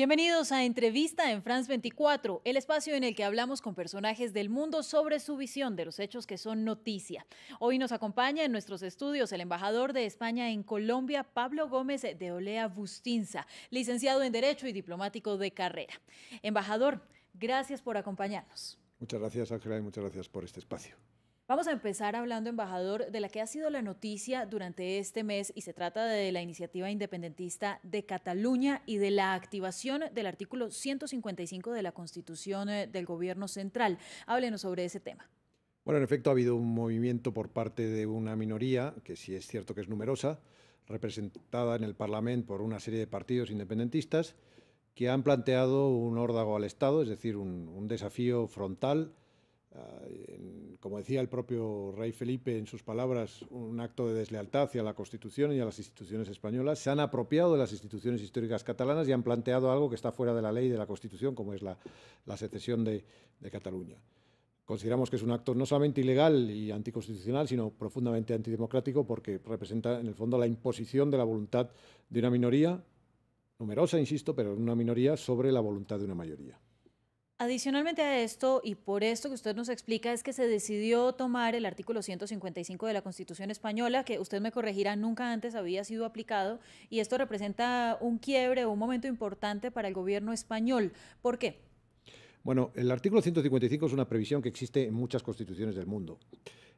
Bienvenidos a Entrevista en France 24, el espacio en el que hablamos con personajes del mundo sobre su visión de los hechos que son noticia. Hoy nos acompaña en nuestros estudios el embajador de España en Colombia, Pablo Gómez de Olea Bustinza, licenciado en Derecho y diplomático de carrera. Embajador, gracias por acompañarnos. Muchas gracias, Ángela, y muchas gracias por este espacio. Vamos a empezar hablando, embajador, de la que ha sido la noticia durante este mes y se trata de la iniciativa independentista de Cataluña y de la activación del artículo 155 de la Constitución eh, del Gobierno Central. Háblenos sobre ese tema. Bueno, en efecto ha habido un movimiento por parte de una minoría, que sí es cierto que es numerosa, representada en el Parlamento por una serie de partidos independentistas, que han planteado un órdago al Estado, es decir, un, un desafío frontal Ah, como decía el propio rey Felipe en sus palabras, un acto de deslealtad hacia la Constitución y a las instituciones españolas, se han apropiado de las instituciones históricas catalanas y han planteado algo que está fuera de la ley de la Constitución, como es la, secesión de, de, Cataluña. Consideramos que es un acto no solamente ilegal y anticonstitucional, sino profundamente antidemocrático porque representa en el fondo la imposición de la voluntad de una minoría, numerosa, insisto, pero una minoría sobre la voluntad de una mayoría. Adicionalmente a esto, y por esto que usted nos explica, es que se decidió tomar el artículo 155 de la Constitución española, que usted me corregirá, nunca antes había sido aplicado, y esto representa un quiebre o un momento importante para el gobierno español. ¿Por qué? Bueno, el artículo 155 es una previsión que existe en muchas constituciones del mundo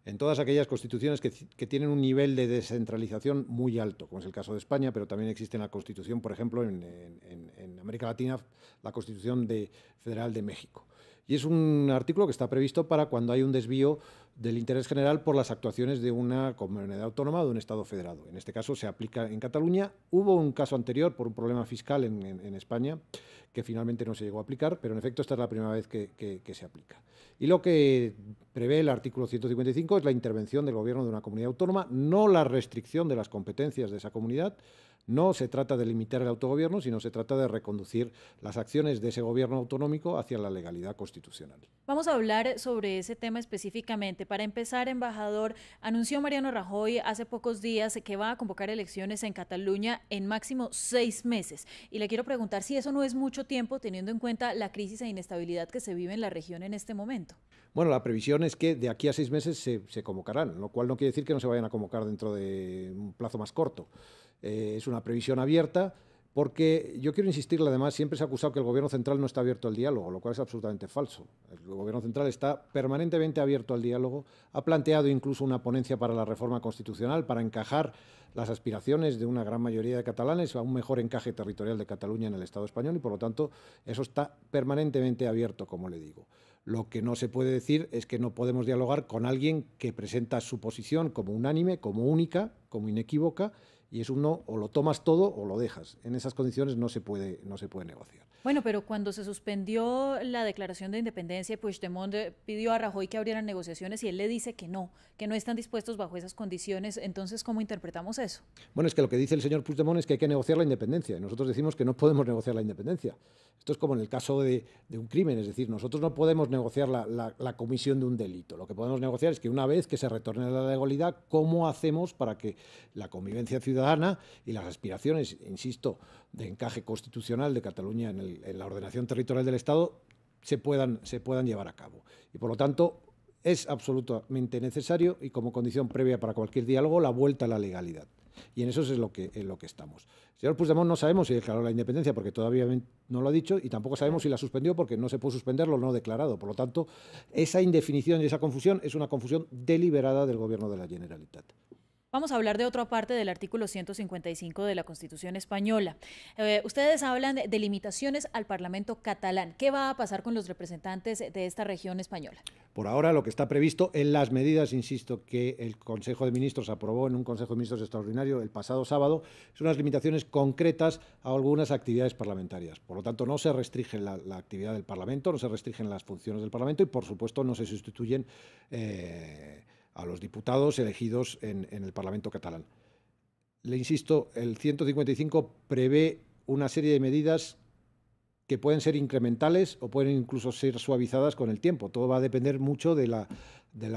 en todas aquellas constituciones que, tienen un nivel de descentralización muy alto, como es el caso de España, pero también existe en la Constitución, por ejemplo, en, América Latina, la Constitución de, Federal de México. Y es un artículo que está previsto para cuando hay un desvío del interés general por las actuaciones de una comunidad autónoma o de un Estado federado. En este caso se aplica en Cataluña. Hubo un caso anterior por un problema fiscal en, España que finalmente no se llegó a aplicar, pero en efecto esta es la primera vez que, que se aplica. Y lo que prevé el artículo 155 es la intervención del gobierno de una comunidad autónoma, no la restricción de las competencias de esa comunidad, no se trata de limitar el autogobierno, sino se trata de reconducir las acciones de ese gobierno autonómico hacia la legalidad constitucional. Vamos a hablar sobre ese tema específicamente. Para empezar, embajador, anunció Mariano Rajoy hace pocos días que va a convocar elecciones en Cataluña en máximo seis meses. Y le quiero preguntar si eso no es mucho tiempo teniendo en cuenta la crisis e inestabilidad que se vive en la región en este momento. Bueno, la previsión es que de aquí a seis meses se, convocarán, lo cual no quiere decir que no se vayan a convocar dentro de un plazo más corto. Eh, es una previsión abierta, porque yo quiero insistirle además, siempre se ha acusado que el Gobierno Central no está abierto al diálogo, lo cual es absolutamente falso. El Gobierno Central está permanentemente abierto al diálogo, ha planteado incluso una ponencia para la reforma constitucional, para encajar las aspiraciones de una gran mayoría de catalanes a un mejor encaje territorial de Cataluña en el Estado español y por lo tanto eso está permanentemente abierto, como le digo. Lo que no se puede decir es que no podemos dialogar con alguien que presenta su posición como unánime, como única, como inequívoca y es uno o lo tomas todo o lo dejas. En esas condiciones no se puede, no se puede negociar. Bueno, pero cuando se suspendió la declaración de independencia, Puigdemont eh, pidió a Rajoy que abrieran negociaciones y él le dice que no, que no están dispuestos bajo esas condiciones. Entonces, ¿cómo interpretamos eso? Bueno, es que lo que dice el señor Puigdemont es que hay que negociar la independencia. nosotros decimos que no podemos negociar la independencia. Esto es como en el caso de, un crimen, es decir, nosotros no podemos negociar la, comisión de un delito. Lo que podemos negociar es que una vez que se retorne a la legalidad, ¿cómo hacemos para que la convivencia ciudadana y las aspiraciones, insisto, de encaje constitucional de Cataluña en, la ordenación territorial del Estado se puedan, se puedan llevar a cabo. Y por lo tanto, es absolutamente necesario y como condición previa para cualquier diálogo la vuelta a la legalidad. Y en eso es lo que, en lo que estamos. señor Puigdemont no sabemos si declaró la independencia porque todavía no lo ha dicho y tampoco sabemos si la suspendió porque no se puede suspenderlo no declarado. Por lo tanto, esa indefinición y esa confusión es una confusión deliberada del gobierno de la Generalitat. Vamos a hablar de otra parte del artículo 155 de la Constitución española. Eh, ustedes hablan de, limitaciones al Parlamento catalán. ¿Qué va a pasar con los representantes de esta región española? Por ahora lo que está previsto en las medidas, insisto, que el Consejo de Ministros aprobó en un Consejo de Ministros extraordinario el pasado sábado, son unas limitaciones concretas a algunas actividades parlamentarias. Por lo tanto, no se restringe la, actividad del Parlamento, no se restringen las funciones del Parlamento y, por supuesto, no se sustituyen. Eh, a los diputados elegidos en, el Parlamento catalán. Le insisto, el 155 prevé una serie de medidas que pueden ser incrementales o pueden incluso ser suavizadas con el tiempo. Todo va a depender mucho de la,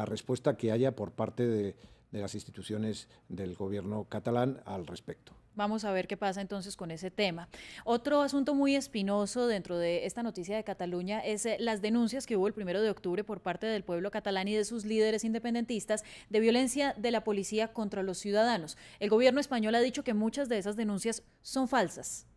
respuesta que haya por parte de las instituciones del gobierno catalán al respecto. Vamos a ver qué pasa entonces con ese tema. Otro asunto muy espinoso dentro de esta noticia de Cataluña es eh, las denuncias que hubo el primero de octubre por parte del pueblo catalán y de sus líderes independentistas de violencia de la policía contra los ciudadanos. El gobierno español ha dicho que muchas de esas denuncias son falsas.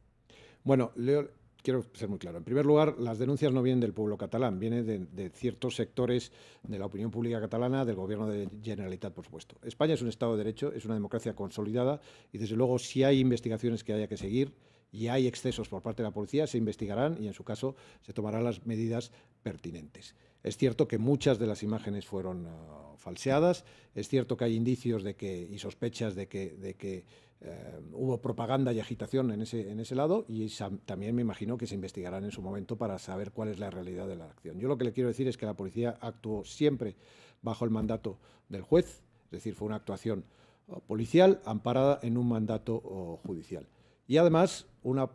Bueno, Leo, quiero ser muy claro. En primer lugar, las denuncias no vienen del pueblo catalán, vienen de, ciertos sectores de la opinión pública catalana, del gobierno de Generalitat, por supuesto. España es un Estado de Derecho, es una democracia consolidada y, desde luego, si hay investigaciones que haya que seguir y hay excesos por parte de la policía, se investigarán y, en su caso, se tomarán las medidas pertinentes. Es cierto que muchas de las imágenes fueron... Ah, falseadas. Es cierto que hay indicios de que, y sospechas de que, de que eh, hubo propaganda y agitación en ese, en ese lado y también me imagino que se investigarán en su momento para saber cuál es la realidad de la acción. Yo lo que le quiero decir es que la policía actuó siempre bajo el mandato del juez, es decir, fue una actuación oh, policial amparada en un mandato oh, judicial. Y además, una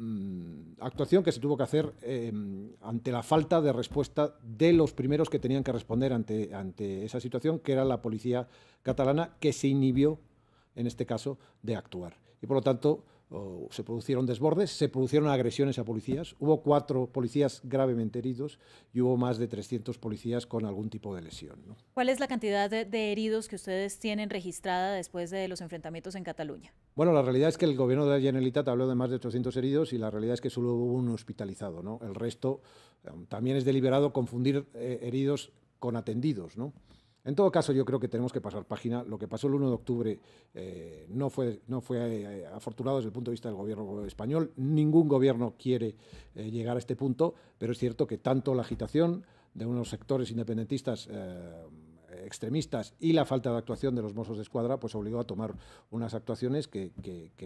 Mm, actuación que se tuvo que hacer em, ante la falta de respuesta de los primeros que tenían que responder ante, ante esa situación, que era la policía catalana, que se inhibió, en este caso, de actuar. Y por lo tanto, se produjeron desbordes, se produjeron agresiones a policías, hubo cuatro policías gravemente heridos y hubo más de 300 policías con algún tipo de lesión. ¿Cuál es la cantidad de, heridos que ustedes tienen registrada después de los enfrentamientos en Cataluña? Bueno, la realidad es que el gobierno de Generalitat habló de más de 800 heridos y la realidad es que solo hubo un hospitalizado. ¿no? El resto eh, también es deliberado confundir eh, heridos con atendidos. ¿no? En todo caso, yo creo que tenemos que pasar página. Lo que pasó el 1 de octubre eh, no fue, no fue eh, afortunado desde el punto de vista del gobierno español. Ningún gobierno quiere eh, llegar a este punto, pero es cierto que tanto la agitación de unos sectores independentistas extremistas y la falta de actuación de los Mossos de Escuadra, pues obligó a tomar unas actuaciones que,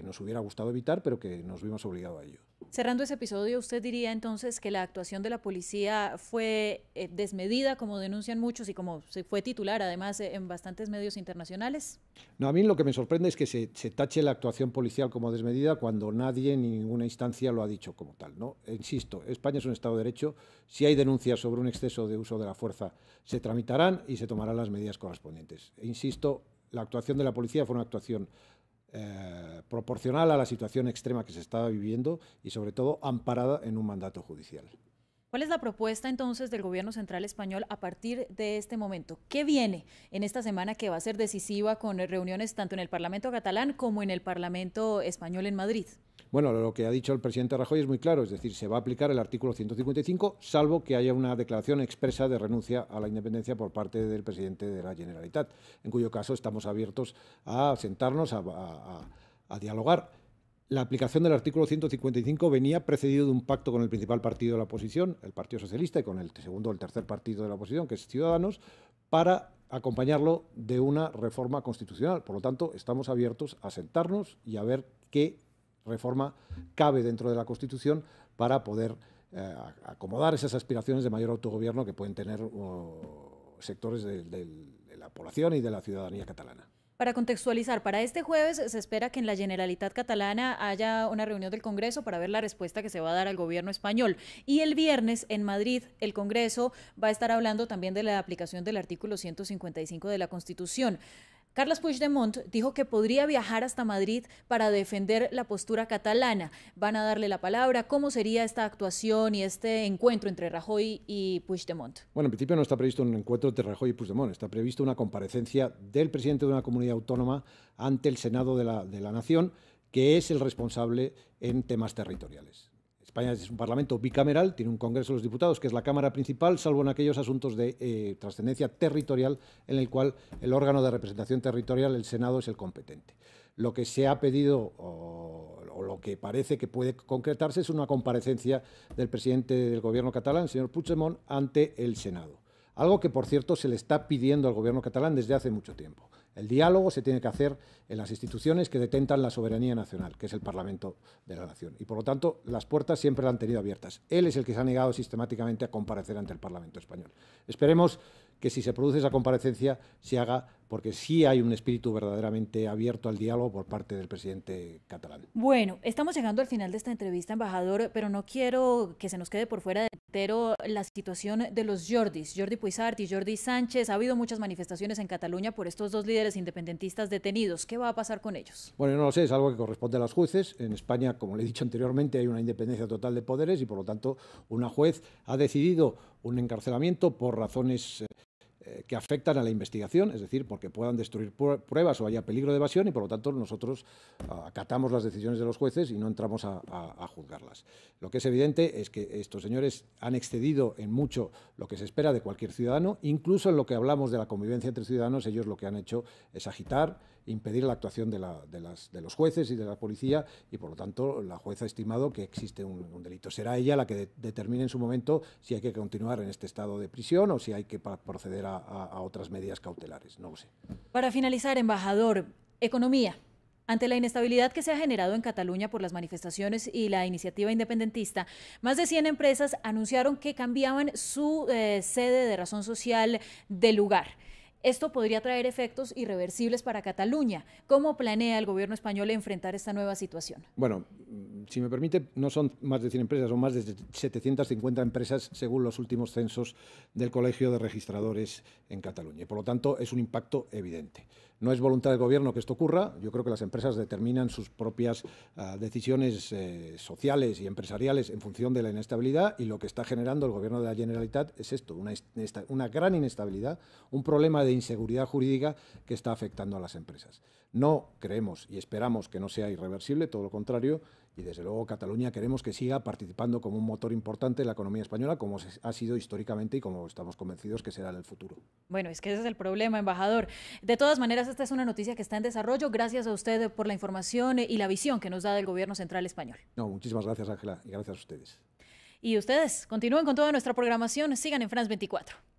nos hubiera gustado evitar, pero que nos vimos obligados a ello. Cerrando ese episodio, ¿usted diría entonces que la actuación de la policía fue eh, desmedida, como denuncian muchos y como se fue titular además eh, en bastantes medios internacionales? No, a mí lo que me sorprende es que se, tache la actuación policial como desmedida cuando nadie ni ninguna instancia lo ha dicho como tal. ¿no? E insisto, España es un Estado de Derecho. Si hay denuncias sobre un exceso de uso de la fuerza, se tramitarán y se tomarán las medidas correspondientes. E insisto, la actuación de la policía fue una actuación eh, proporcional a la situación extrema que se estaba viviendo y sobre todo amparada en un mandato judicial. ¿Cuál es la propuesta entonces del gobierno central español a partir de este momento? ¿Qué viene en esta semana que va a ser decisiva con reuniones tanto en el Parlamento catalán como en el Parlamento español en Madrid? Bueno, lo que ha dicho el presidente Rajoy es muy claro, es decir, se va a aplicar el artículo 155, salvo que haya una declaración expresa de renuncia a la independencia por parte del presidente de la Generalitat, en cuyo caso estamos abiertos a sentarnos, a, dialogar. La aplicación del artículo 155 venía precedido de un pacto con el principal partido de la oposición, el Partido Socialista, y con el segundo o el tercer partido de la oposición, que es Ciudadanos, para acompañarlo de una reforma constitucional. Por lo tanto, estamos abiertos a sentarnos y a ver qué reforma cabe dentro de la Constitución para poder eh, acomodar esas aspiraciones de mayor autogobierno que pueden tener sectores de, de la población y de la ciudadanía catalana. Para contextualizar, para este jueves se espera que en la Generalitat Catalana haya una reunión del Congreso para ver la respuesta que se va a dar al gobierno español. Y el viernes en Madrid el Congreso va a estar hablando también de la aplicación del artículo 155 de la Constitución. Carles Puigdemont dijo que podría viajar hasta Madrid para defender la postura catalana. Van a darle la palabra. ¿Cómo sería esta actuación y este encuentro entre Rajoy y Puigdemont? Bueno, en principio no está previsto un encuentro entre Rajoy y Puigdemont. Está previsto una comparecencia del presidente de una comunidad autónoma ante el Senado de la Nación, que es el responsable en temas territoriales. España es un parlamento bicameral, tiene un Congreso de los Diputados, que es la Cámara principal, salvo en aquellos asuntos de eh, trascendencia territorial, en el cual el órgano de representación territorial, el Senado, es el competente. Lo que se ha pedido, o, lo que parece que puede concretarse, es una comparecencia del presidente del gobierno catalán, el señor Puigdemont, ante el Senado. Algo que, por cierto, se le está pidiendo al gobierno catalán desde hace mucho tiempo. El diálogo se tiene que hacer en las instituciones que detentan la soberanía nacional, que es el Parlamento de la Nación. Y por lo tanto, las puertas siempre han tenido abiertas. Él es el que se ha negado sistemáticamente a comparecer ante el Parlamento español. Esperemos que si se produce esa comparecencia se haga porque sí hay un espíritu verdaderamente abierto al diálogo por parte del presidente catalán. Bueno, estamos llegando al final de esta entrevista, embajador, pero no quiero que se nos quede por fuera de entero la situación de los Jordis, Jordi Puizart y Jordi Sánchez. Ha habido muchas manifestaciones en Cataluña por estos dos líderes independentistas detenidos. ¿Qué va a pasar con ellos? Bueno, no lo sé, es algo que corresponde a las jueces. En España, como le he dicho anteriormente, hay una independencia total de poderes y, por lo tanto, una juez ha decidido un encarcelamiento por razones eh, eh, que afectan a la investigación, es decir, porque puedan destruir pruebas o haya peligro de evasión y por lo tanto nosotros ah, acatamos las decisiones de los jueces y no entramos a, juzgarlas. Lo que es evidente es que estos señores han excedido en mucho lo que se espera de cualquier ciudadano, incluso en lo que hablamos de la convivencia entre ciudadanos, ellos lo que han hecho es agitar impedir la actuación de, las, de, los jueces y de la policía y por lo tanto la jueza ha estimado que existe un, delito. Será ella la que determine en su momento si hay que continuar en este estado de prisión o si hay que proceder a, otras medidas cautelares. No lo sé. Para finalizar, embajador, economía. Ante la inestabilidad que se ha generado en Cataluña por las manifestaciones y la iniciativa independentista, más de 100 empresas anunciaron que cambiaban su eh, sede de razón social de lugar. Esto podría traer efectos irreversibles para Cataluña. ¿Cómo planea el gobierno español enfrentar esta nueva situación? Bueno, mm, si me permite, no son más de 100 empresas, son más de 750 empresas según los últimos censos del Colegio de Registradores en Cataluña. Y por lo tanto, es un impacto evidente. No es voluntad del gobierno que esto ocurra. Yo creo que las empresas determinan sus propias ah, decisiones eh, sociales y empresariales en función de la inestabilidad y lo que está generando el gobierno de la Generalitat es esto, una gran inestabilidad, un problema de inseguridad jurídica que está afectando a las empresas. No creemos y esperamos que no sea irreversible, todo lo contrario, y desde luego Cataluña queremos que siga participando como un motor importante en la economía española, como ha sido históricamente y como estamos convencidos que será en el futuro. Bueno, es que ese es el problema, embajador. De todas maneras, esta es una noticia que está en desarrollo. Gracias a usted por la información y la visión que nos da del Gobierno Central Español. No, muchísimas gracias, Ángela, y gracias a ustedes. Y ustedes continúen con toda nuestra programación, sigan en France 24.